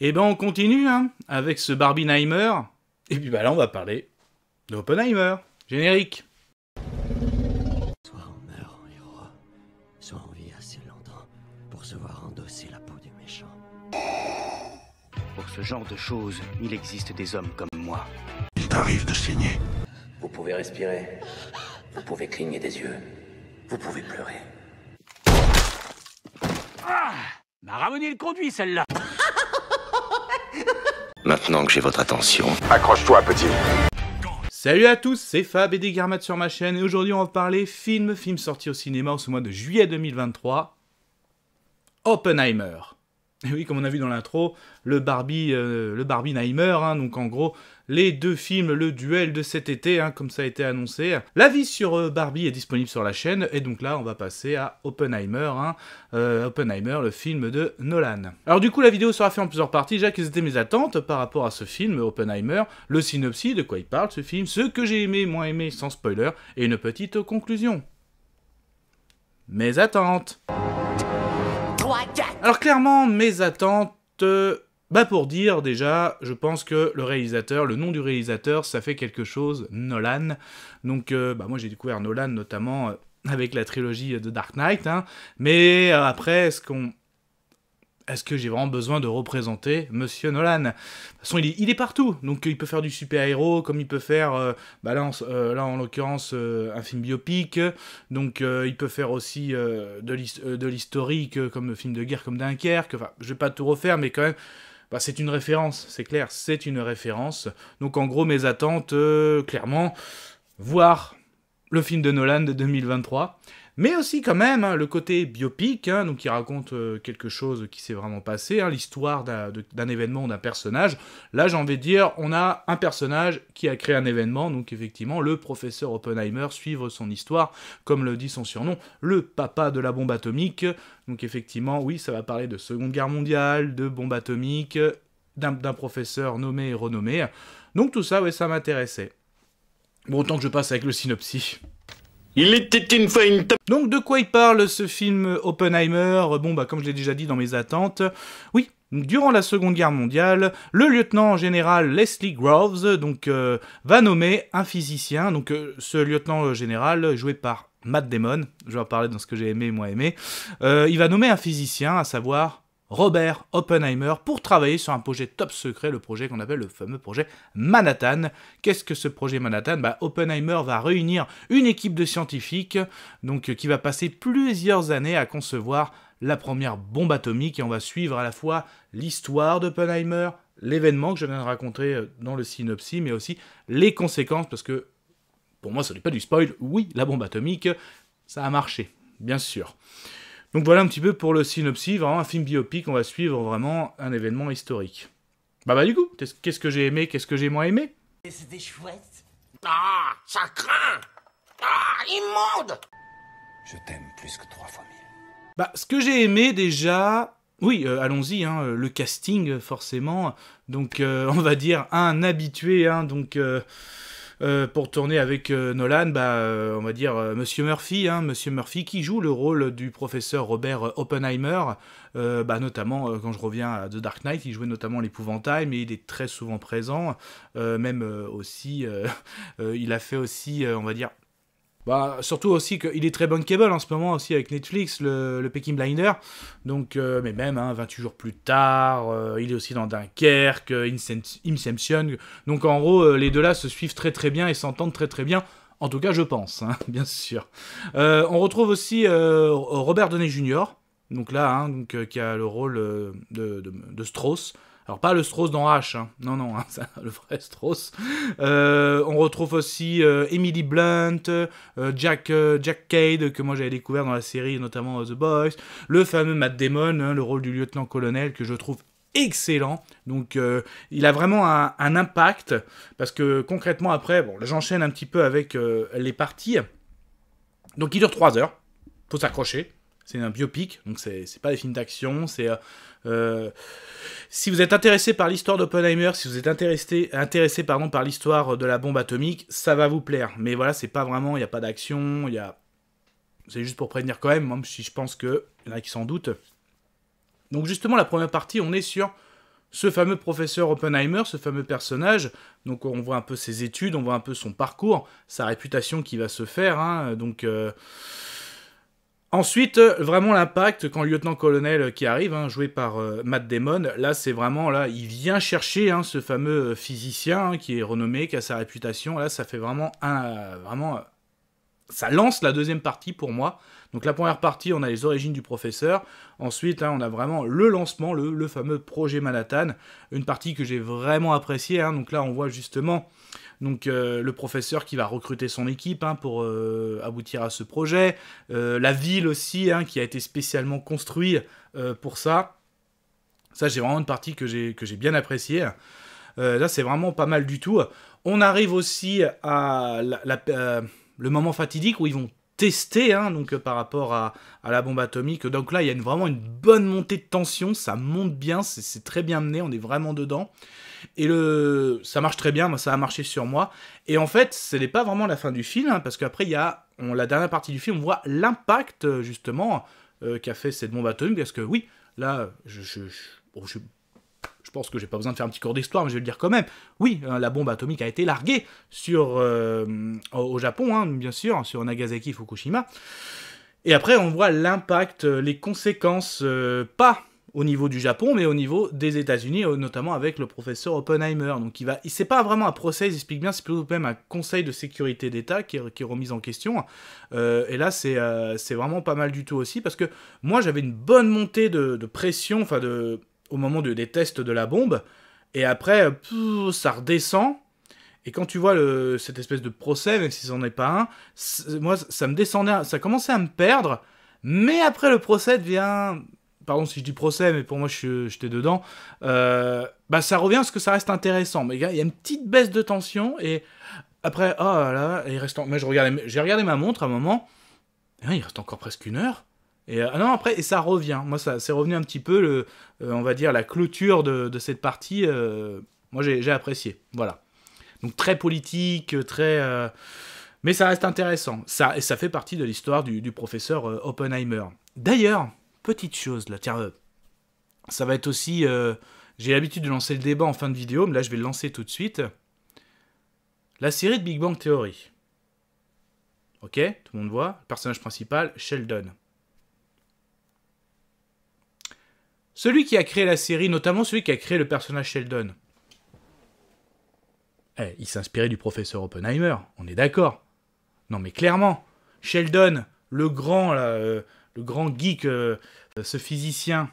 Et eh ben on continue hein, avec ce Neimer. Et puis bah là on va parler d'Oppenheimer. Générique. Soit on meurt soit on vit assez longtemps pour se voir endosser la peau du méchant. Pour ce genre de choses, il existe des hommes comme moi. Il t'arrive de saigner. Vous pouvez respirer. Vous pouvez cligner des yeux. Vous pouvez pleurer. Ah M'a ramené le conduit celle-là. Maintenant que j'ai votre attention... Accroche-toi, petit Salut à tous, c'est Fab et Garmates sur ma chaîne, et aujourd'hui on va parler film, film sorti au cinéma en ce mois de juillet 2023, Oppenheimer. Et oui, comme on a vu dans l'intro, le Barbie, euh, le Barbie hein, donc en gros, les deux films, le duel de cet été, hein, comme ça a été annoncé. L'avis sur euh, Barbie est disponible sur la chaîne, et donc là, on va passer à Oppenheimer, hein, euh, Oppenheimer, le film de Nolan. Alors du coup, la vidéo sera faite en plusieurs parties, déjà quelles étaient mes attentes par rapport à ce film, Oppenheimer, le synopsis, de quoi il parle ce film, ce que j'ai aimé, moins aimé, sans spoiler, et une petite conclusion. Mes attentes alors clairement, mes attentes, euh, bah pour dire déjà, je pense que le réalisateur, le nom du réalisateur, ça fait quelque chose, Nolan. Donc euh, bah moi j'ai découvert Nolan notamment euh, avec la trilogie de Dark Knight, hein. mais après, est-ce qu'on est-ce que j'ai vraiment besoin de représenter Monsieur Nolan De toute façon, il est, partout, donc il peut faire du super-héros, comme il peut faire, euh, bah euh, là, en, l'occurrence, euh, un film biopic, donc il peut faire aussi de l'historique, comme le film de guerre, comme Dunkerque, enfin, je vais pas tout refaire, mais quand même, bah, c'est une référence, c'est clair, c'est une référence. Donc en gros, mes attentes, clairement, voir le film de Nolan de 2023 mais aussi quand même hein, le côté biopic, qui hein, donc raconte euh, quelque chose qui s'est vraiment passé, hein, l'histoire d'un événement ou d'un personnage. Là, j'ai envie de dire, on a un personnage qui a créé un événement, donc effectivement, le professeur Oppenheimer suivre son histoire, comme le dit son surnom, le papa de la bombe atomique. Donc effectivement, oui, ça va parler de Seconde Guerre mondiale, de bombe atomique, d'un professeur nommé et renommé. Donc tout ça, oui, ça m'intéressait. Bon, autant que je passe avec le synopsis était Donc de quoi il parle ce film Oppenheimer Bon bah comme je l'ai déjà dit dans mes attentes, oui, durant la Seconde Guerre mondiale, le lieutenant général Leslie Groves donc euh, va nommer un physicien. Donc euh, ce lieutenant euh, général joué par Matt Damon, je vais en parler dans ce que j'ai aimé et aimé, il va nommer un physicien, à savoir Robert Oppenheimer pour travailler sur un projet top secret, le projet qu'on appelle le fameux projet Manhattan. Qu'est-ce que ce projet Manhattan bah, Oppenheimer va réunir une équipe de scientifiques donc, euh, qui va passer plusieurs années à concevoir la première bombe atomique et on va suivre à la fois l'histoire d'Oppenheimer, l'événement que je viens de raconter euh, dans le synopsis, mais aussi les conséquences, parce que pour moi ce n'est pas du spoil, oui, la bombe atomique, ça a marché, bien sûr. Donc voilà un petit peu pour le synopsis, vraiment un film biopic, on va suivre vraiment un événement historique. Bah bah du coup, qu'est-ce que j'ai aimé, qu'est-ce que j'ai moins aimé C'était chouette. Ah, ça craint Ah, immonde Je t'aime plus que trois fois mille. Bah, ce que j'ai aimé déjà, oui, euh, allons-y, hein, euh, le casting euh, forcément. Donc, on va dire un habitué, hein, donc euh, pour tourner avec euh, Nolan, bah, euh, on va dire Monsieur Murphy, hein, Monsieur Murphy qui joue le rôle du professeur Robert Oppenheimer, bah, notamment quand je reviens à The Dark Knight, il jouait notamment l'épouvantail, mais il est très souvent présent, même aussi, il a fait aussi, on va dire, bah, surtout aussi qu'il est très bankable en ce moment aussi avec Netflix, le, le Peking Blinder. Donc, euh, mais même 28 hein, jours plus tard, euh, il est aussi dans Dunkerque, euh, Inception. Donc en gros, les deux là se suivent très très bien et s'entendent très très bien. En tout cas, je pense, hein, bien sûr. on retrouve aussi Robert Downey Jr. Donc là, hein, donc, qui a le rôle de, de, de Strauss. Alors pas le Strauss dans H, hein. non, non, hein, le vrai Strauss. Euh, on retrouve aussi euh, Emily Blunt, euh, Jack, Jack Cade, que moi j'avais découvert dans la série, notamment The Boys, le fameux Matt Damon, hein, le rôle du lieutenant-colonel, que je trouve excellent. Donc il a vraiment un, impact parce que concrètement après, bon, j'enchaîne un petit peu avec les parties. Donc il dure 3 heures, faut s'accrocher. C'est un biopic, donc c'est pas des films d'action. C'est euh, euh, si vous êtes intéressé par l'histoire d'Oppenheimer, si vous êtes intéressé, intéressé pardon, par l'histoire de la bombe atomique, ça va vous plaire. Mais voilà, c'est pas vraiment, il n'y a pas d'action, il y a. C'est juste pour prévenir quand même, même si je pense que là, y en a qui s'en doutent. Donc justement, la première partie, on est sur ce fameux professeur Oppenheimer, ce fameux personnage, donc on voit un peu ses études, on voit un peu son parcours, sa réputation qui va se faire, hein. donc euh, Ensuite, euh, vraiment l'impact quand le lieutenant-colonel euh, qui arrive, hein, joué par euh, Matt Damon, là c'est vraiment là, il vient chercher hein, ce fameux physicien hein, qui est renommé, qui a sa réputation. Là, ça fait vraiment un, vraiment, ça lance la deuxième partie pour moi. Donc la première partie, on a les origines du professeur. Ensuite, on a vraiment le lancement, le, le fameux projet Manhattan, une partie que j'ai vraiment appréciée. donc là, on voit justement donc euh, le professeur qui va recruter son équipe hein, pour euh, aboutir à ce projet, euh, la ville aussi hein, qui a été spécialement construite pour ça. Ça j'ai vraiment une partie que j'ai bien appréciée. là c'est vraiment pas mal du tout. On arrive aussi à le moment fatidique où ils vont testé hein, donc, euh, par rapport à, la bombe atomique. Donc là, il y a vraiment une bonne montée de tension, ça monte bien, c'est très bien mené, on est vraiment dedans. Et le, ça marche très bien, ça a marché sur moi. Et en fait, ce n'est pas vraiment la fin du film, hein, parce qu'après, il y a la dernière partie du film, on voit l'impact euh, justement euh, qu'a fait cette bombe atomique, parce que oui, là, je, je pense que j'ai pas besoin de faire un petit cours d'histoire, mais je vais le dire quand même. Oui, euh, la bombe atomique a été larguée sur, euh, au Japon, hein, bien sûr, sur Nagasaki, Fukushima. Et après, on voit l'impact, euh, les conséquences, pas au niveau du Japon, mais au niveau des États-Unis, notamment avec le professeur Oppenheimer. Donc, il va, c'est pas vraiment un procès, il explique bien, c'est plutôt même un conseil de sécurité d'État qui, est, remis en question. et là, c'est, vraiment pas mal du tout aussi, parce que moi, j'avais une bonne montée de pression, enfin de au moment de, des tests de la bombe, et après, ça redescend. Et quand tu vois le, cette espèce de procès, même si n'en est pas un, moi, ça me descendait, ça commençait à me perdre. Mais après, le procès devient, pardon si je dis procès, mais pour moi, j'étais dedans. Euh, bah, ça revient parce ce que ça reste intéressant. Mais il y a une petite baisse de tension et après, oh là, il reste. je regardais, j'ai regardé ma montre à un moment. il reste encore presque une heure. Et euh, ah non, après, et ça revient. Moi, ça, c'est revenu un petit peu, le, euh, on va dire, la clôture de, cette partie. Euh, moi, j'ai, apprécié. Voilà. Donc, très politique, très. mais ça reste intéressant. Ça, et ça fait partie de l'histoire du, professeur Oppenheimer. D'ailleurs, petite chose, là, tiens, ça va être aussi. j'ai l'habitude de lancer le débat en fin de vidéo, mais là, je vais le lancer tout de suite. La série de Big Bang Theory. Ok Tout le monde voit. Le personnage principal, Sheldon. Celui qui a créé la série, notamment celui qui a créé le personnage Sheldon. Eh, il s'inspirait du professeur Oppenheimer, on est d'accord. Non mais clairement, Sheldon, le grand, euh, le grand geek, euh, euh, ce physicien,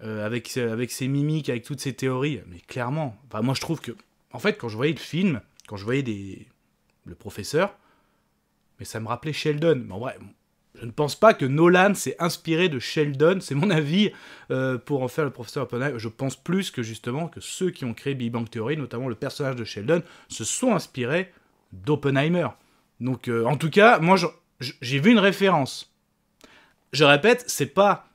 avec, ses mimiques, avec toutes ses théories, mais clairement, moi je trouve que, en fait, quand je voyais le film, quand je voyais des... le professeur, mais ça me rappelait Sheldon. Mais en vrai, je ne pense pas que Nolan s'est inspiré de Sheldon, c'est mon avis, euh, pour en faire le professeur Oppenheimer. Je pense plus que justement que ceux qui ont créé Big Bang Theory, notamment le personnage de Sheldon, se sont inspirés d'Oppenheimer. Donc euh, en tout cas, moi j'ai vu une référence. Je répète, c'est pas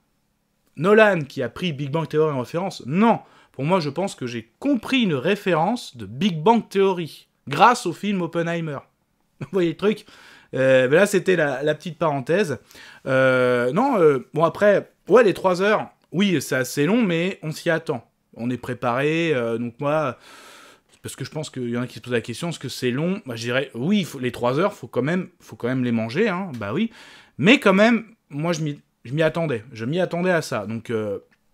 Nolan qui a pris Big Bang Theory en référence. Non, pour moi je pense que j'ai compris une référence de Big Bang Theory grâce au film Oppenheimer. Vous voyez le truc euh, là, c'était la, petite parenthèse. Euh, non, euh, bon, après, ouais, les 3 heures, oui, c'est assez long, mais on s'y attend. On est préparé, euh, donc moi, parce que je pense qu'il y en a qui se posent la question, est-ce que c'est long bah, Je dirais, oui, faut, les 3 heures, faut quand même, faut quand même les manger, hein, bah oui. Mais quand même, moi, je m'y attendais. Je m'y attendais à ça, donc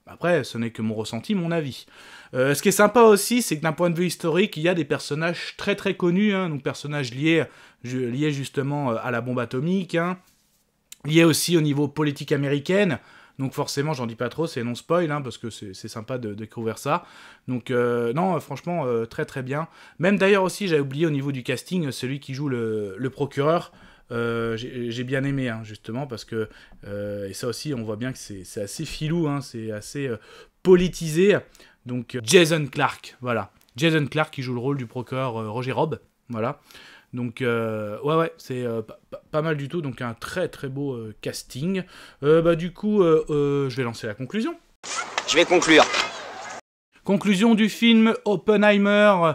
après, ce n'est que mon ressenti, mon avis. Euh, ce qui est sympa aussi, c'est que d'un point de vue historique, il y a des personnages très très connus, hein. donc personnages liés, liés justement euh, à la bombe atomique, hein. liés aussi au niveau politique américaine. Donc forcément, j'en dis pas trop, c'est non spoil, hein, parce que c'est sympa de, découvrir ça. Donc euh, non, franchement, très très bien. Même d'ailleurs aussi, j'avais oublié au niveau du casting, celui qui joue le, le procureur, euh, j'ai bien aimé, hein, justement, parce que, euh, et ça aussi, on voit bien que c'est assez filou, hein, c'est assez euh, politisé. Donc, Jason Clark, voilà. Jason Clark qui joue le rôle du procureur Roger Robb, voilà. Donc, ouais, ouais, c'est pas mal du tout. Donc, un très, très beau casting. bah, du coup, je vais lancer la conclusion. Je vais conclure. Conclusion du film Oppenheimer.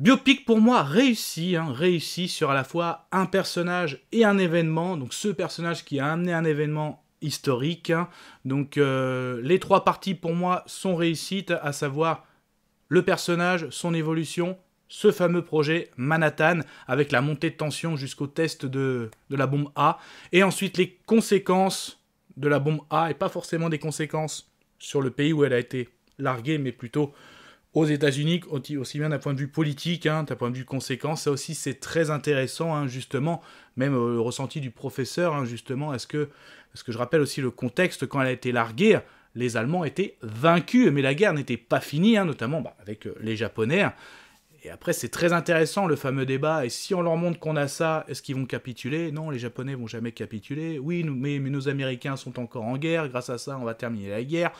Biopic pour moi réussi, hein, réussi sur à la fois un personnage et un événement. Donc ce personnage qui a amené un événement historique. Hein. Donc euh, les trois parties pour moi sont réussites, à savoir le personnage, son évolution, ce fameux projet Manhattan avec la montée de tension jusqu'au test de, de la bombe A. Et ensuite les conséquences de la bombe A et pas forcément des conséquences sur le pays où elle a été larguée, mais plutôt aux États-Unis, aussi bien d'un point de vue politique, hein, d'un point de vue conséquence. Ça aussi, c'est très intéressant, hein, justement, même euh, le ressenti du professeur, hein, justement, est-ce que, parce que je rappelle aussi le contexte, quand elle a été larguée, les Allemands étaient vaincus, mais la guerre n'était pas finie, notamment bah, avec euh, les Japonais. Et après, c'est très intéressant le fameux débat. Et si on leur montre qu'on a ça, est-ce qu'ils vont capituler Non, les Japonais vont jamais capituler. Oui, mais, mais nos Américains sont encore en guerre. Grâce à ça, on va terminer la guerre.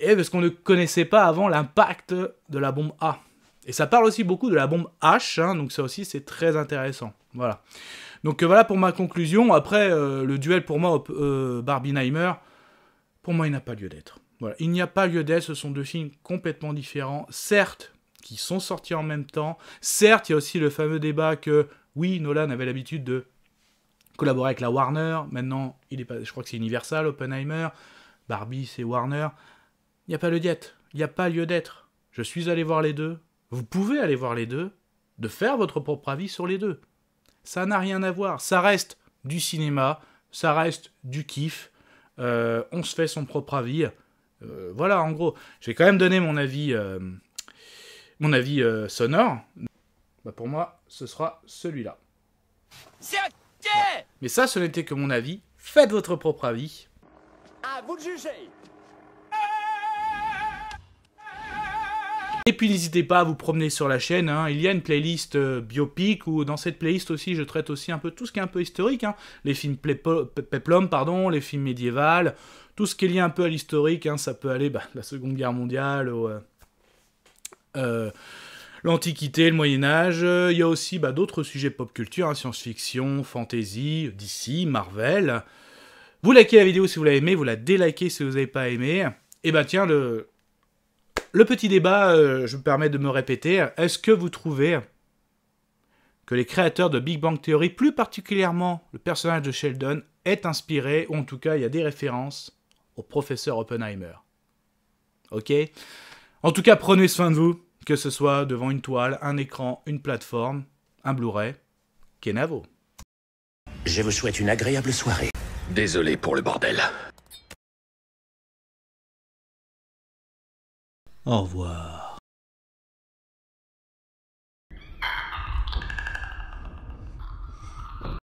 Et parce qu'on ne connaissait pas avant l'impact de la bombe A. Et ça parle aussi beaucoup de la bombe H, hein, donc ça aussi c'est très intéressant. Voilà. Donc euh, voilà pour ma conclusion. Après, euh, le duel pour moi, euh, Barbieheimer, pour moi il n'a pas lieu d'être. Il n'y a pas lieu d'être, ce sont deux films complètement différents, certes, qui sont sortis en même temps. Certes, il y a aussi le fameux débat que, oui, Nolan avait l'habitude de collaborer avec la Warner. Maintenant, il est pas, je crois que c'est Universal, Oppenheimer. Barbie, c'est Warner. Il n'y a pas le diète, Il n'y a pas lieu d'être. Je suis allé voir les deux. Vous pouvez aller voir les deux, de faire votre propre avis sur les deux. Ça n'a rien à voir. Ça reste du cinéma, ça reste du kiff. Euh, on se fait son propre avis. Euh, voilà, en gros. J'ai quand même donné mon avis, euh, mon avis sonore. Bah, pour moi, ce sera celui-là. Mais ça, ce n'était que mon avis. Faites votre propre avis. À vous de juger. Et puis n'hésitez pas à vous promener sur la chaîne, hein. il y a une playlist euh, biopic où dans cette playlist aussi je traite aussi un peu tout ce qui est un peu historique, hein. les films Peplum, pardon, les films médiévaux, tout ce qui est lié un peu à l'historique, hein. ça peut aller bah, la Seconde Guerre mondiale, euh, euh, l'Antiquité, le Moyen Âge, il y a aussi bah, d'autres sujets pop culture, science-fiction, fantasy, DC, Marvel. Vous likez la vidéo si vous l'avez aimée, vous la délikez si vous n'avez pas aimé. Et bah tiens, le, le petit débat, euh, je vous permets de me répéter, est-ce que vous trouvez que les créateurs de Big Bang Theory, plus particulièrement le personnage de Sheldon, est inspiré, ou en tout cas il y a des références, au professeur Oppenheimer Ok En tout cas, prenez soin de vous, que ce soit devant une toile, un écran, une plateforme, un Blu-ray. Kenavo. Je vous souhaite une agréable soirée. Désolé pour le bordel. Au revoir.